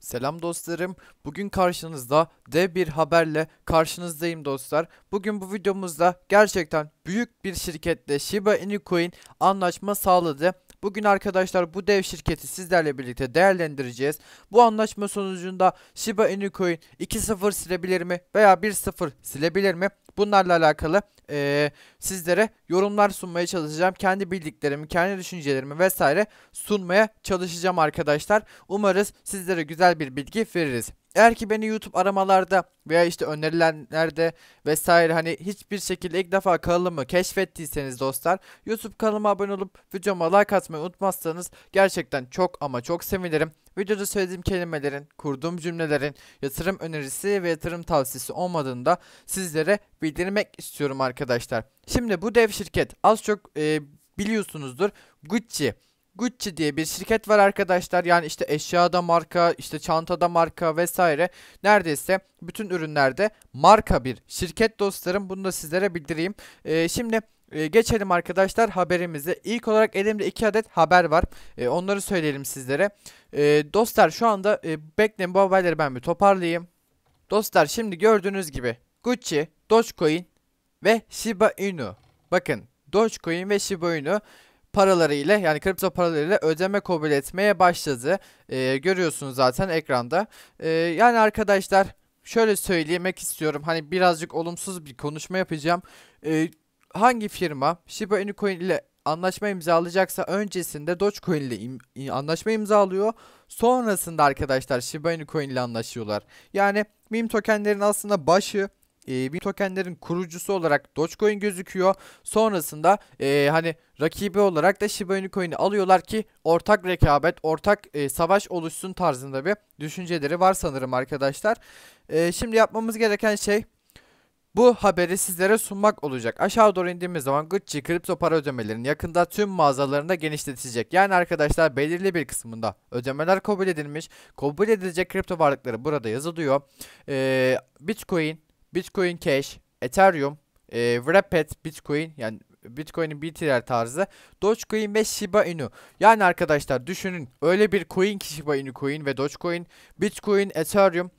Selam dostlarım. Bugün karşınızda dev bir haberle karşınızdayım dostlar. Bugün bu videomuzda gerçekten büyük bir şirketle Shiba Inu Coin anlaşma sağladı. Bugün arkadaşlar bu dev şirketi sizlerle birlikte değerlendireceğiz. Bu anlaşma sonucunda Shiba Inu Coin 2-0 silebilir mi veya 1-0 silebilir mi? Bunlarla alakalı e, sizlere yorumlar sunmaya çalışacağım. Kendi bildiklerimi, kendi düşüncelerimi vesaire sunmaya çalışacağım arkadaşlar. Umarız sizlere güzel bir bilgi veririz. Eğer ki beni YouTube aramalarda veya işte önerilenlerde vesaire hani hiçbir şekilde ilk defa kanalımı keşfettiyseniz dostlar YouTube kanalıma abone olup videoma like atmayı unutmazsanız gerçekten çok ama çok sevinirim. Videoda söylediğim kelimelerin, kurduğum cümlelerin yatırım önerisi ve yatırım tavsiyesi olmadığında sizlere bildirmek istiyorum arkadaşlar. Şimdi bu dev şirket az çok e, biliyorsunuzdur Gucci Gucci diye bir şirket var arkadaşlar. Yani işte eşyada marka, işte çantada marka vesaire. Neredeyse bütün ürünlerde marka bir şirket dostlarım. Bunu da sizlere bildireyim. Ee, şimdi e, geçelim arkadaşlar haberimize. İlk olarak elimde iki adet haber var. E, onları söyleyelim sizlere. E, dostlar şu anda e, bekleyin bu haberleri ben bir toparlayayım. Dostlar şimdi gördüğünüz gibi Gucci, Dogecoin ve Shiba Inu. Bakın Dogecoin ve Shiba Inu paralarıyla yani kripto paralarıyla ödeme kabul etmeye başladı. Ee, görüyorsunuz zaten ekranda. Ee, yani arkadaşlar şöyle söylemek istiyorum. Hani birazcık olumsuz bir konuşma yapacağım. Ee, hangi firma Shiba Inu Coin ile anlaşma imzalayacaksa öncesinde Dogecoin ile im- anlaşma imzalıyor. Sonrasında arkadaşlar Shiba Inu Coin ile anlaşıyorlar. Yani meme tokenlerin aslında başı e, bir tokenlerin kurucusu olarak Dogecoin gözüküyor. Sonrasında e, hani rakibi olarak da Shiba Inu Coin'i alıyorlar ki ortak rekabet, ortak e, savaş oluşsun tarzında bir düşünceleri var sanırım arkadaşlar. E, şimdi yapmamız gereken şey bu haberi sizlere sunmak olacak. Aşağı doğru indiğimiz zaman Gucci kripto para ödemelerini yakında tüm mağazalarında genişletecek. Yani arkadaşlar belirli bir kısmında ödemeler kabul edilmiş. Kabul edilecek kripto varlıkları burada yazılıyor. Ee, Bitcoin, Bitcoin Cash, Ethereum, e, Wrapped Bitcoin yani Bitcoin'in BTR tarzı Dogecoin ve Shiba Inu. Yani arkadaşlar düşünün öyle bir coin ki Shiba Inu coin ve Dogecoin, Bitcoin, Ethereum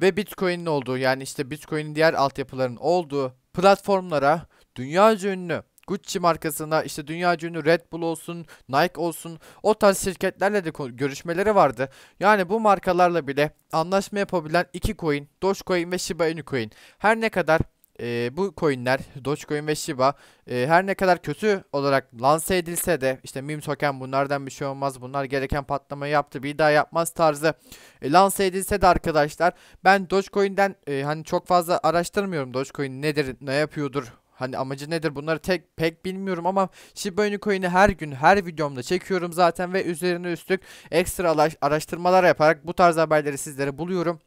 ve Bitcoin'in olduğu yani işte Bitcoin'in diğer altyapıların olduğu platformlara dünya ünlü Gucci markasına işte dünya ünlü Red Bull olsun, Nike olsun o tarz şirketlerle de görüşmeleri vardı. Yani bu markalarla bile anlaşma yapabilen iki coin, Dogecoin ve Shiba Inu coin. Her ne kadar e, bu coinler Dogecoin ve Shiba e, her ne kadar kötü olarak lanse edilse de işte meme token bunlardan bir şey olmaz bunlar gereken patlamayı yaptı bir daha yapmaz tarzı e, lanse edilse de arkadaşlar ben Dogecoin'den e, hani çok fazla araştırmıyorum Dogecoin nedir ne yapıyordur Hani amacı nedir bunları tek pek bilmiyorum ama Shiba Inu coin'i her gün her videomda çekiyorum zaten ve üzerine üstlük ekstra araştırmalar yaparak bu tarz haberleri sizlere buluyorum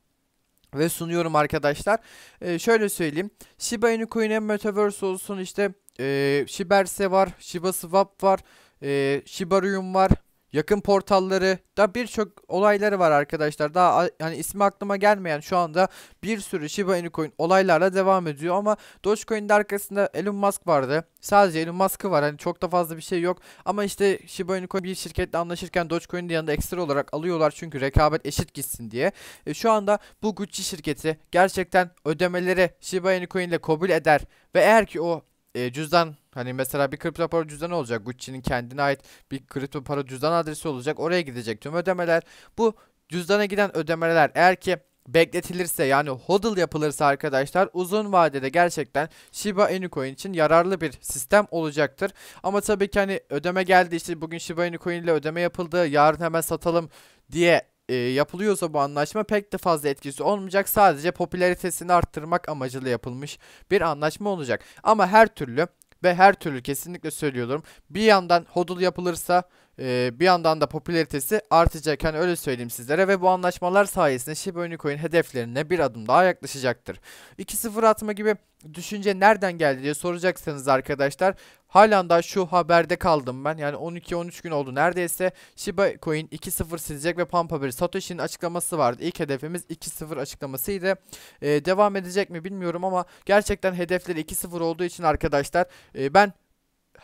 ve sunuyorum arkadaşlar. Ee, şöyle söyleyeyim. Shiba Inu Coin'e Metaverse olsun işte e, Shiberse var, Shiba Swap var, e, Shibarium var, yakın portalları da birçok olayları var arkadaşlar. Daha yani ismi aklıma gelmeyen şu anda bir sürü Shiba Inu coin olaylarla devam ediyor ama Dogecoin'de arkasında Elon Musk vardı. Sadece Elon Musk'ı var. Hani çok da fazla bir şey yok. Ama işte Shiba Inu coin bir şirketle anlaşırken Dogecoin'in yanında ekstra olarak alıyorlar çünkü rekabet eşit gitsin diye. E, şu anda bu Gucci şirketi gerçekten ödemeleri Shiba Inu coin ile kabul eder ve eğer ki o e, cüzdan hani mesela bir kripto para cüzdanı olacak. Gucci'nin kendine ait bir kripto para cüzdan adresi olacak. Oraya gidecek tüm ödemeler. Bu cüzdana giden ödemeler eğer ki bekletilirse yani hodl yapılırsa arkadaşlar uzun vadede gerçekten Shiba Inu coin için yararlı bir sistem olacaktır. Ama tabii ki hani ödeme geldi işte bugün Shiba Inu coin ile ödeme yapıldı yarın hemen satalım diye e, yapılıyorsa bu anlaşma pek de fazla etkisi olmayacak. Sadece popülaritesini arttırmak amacıyla yapılmış bir anlaşma olacak. Ama her türlü ve her türlü kesinlikle söylüyorum. Bir yandan hodul yapılırsa e, bir yandan da popülaritesi artacak. Hani öyle söyleyeyim sizlere ve bu anlaşmalar sayesinde Shiba Unicoin hedeflerine bir adım daha yaklaşacaktır. 2-0 atma gibi düşünce nereden geldi diye soracaksanız arkadaşlar halen daha şu haberde kaldım ben. Yani 12-13 gün oldu neredeyse. Shiba Coin 2.0 silecek ve pump haberi. Satoshi'nin açıklaması vardı. ilk hedefimiz 2.0 açıklamasıydı. Ee, devam edecek mi bilmiyorum ama gerçekten hedefleri 2.0 olduğu için arkadaşlar e, ben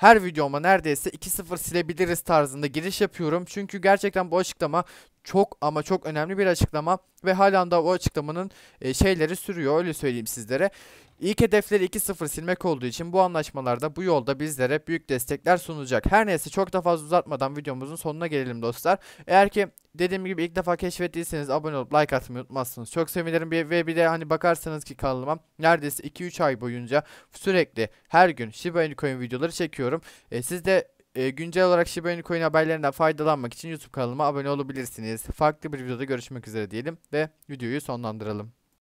her videoma neredeyse 2-0 silebiliriz tarzında giriş yapıyorum. Çünkü gerçekten bu açıklama çok ama çok önemli bir açıklama ve halen da o açıklamanın e, şeyleri sürüyor öyle söyleyeyim sizlere. İlk hedefleri 2-0 silmek olduğu için bu anlaşmalarda bu yolda bizlere büyük destekler sunacak. Her neyse çok da fazla uzatmadan videomuzun sonuna gelelim dostlar. Eğer ki dediğim gibi ilk defa keşfettiyseniz abone olup like atmayı unutmazsınız. Çok sevinirim bir, ve bir de hani bakarsanız ki kanalıma neredeyse 2-3 ay boyunca sürekli her gün Shiba Inu Coin videoları çekiyorum. E, siz de e, güncel olarak Shiba Inu Coin haberlerinden faydalanmak için YouTube kanalıma abone olabilirsiniz. Farklı bir videoda görüşmek üzere diyelim ve videoyu sonlandıralım.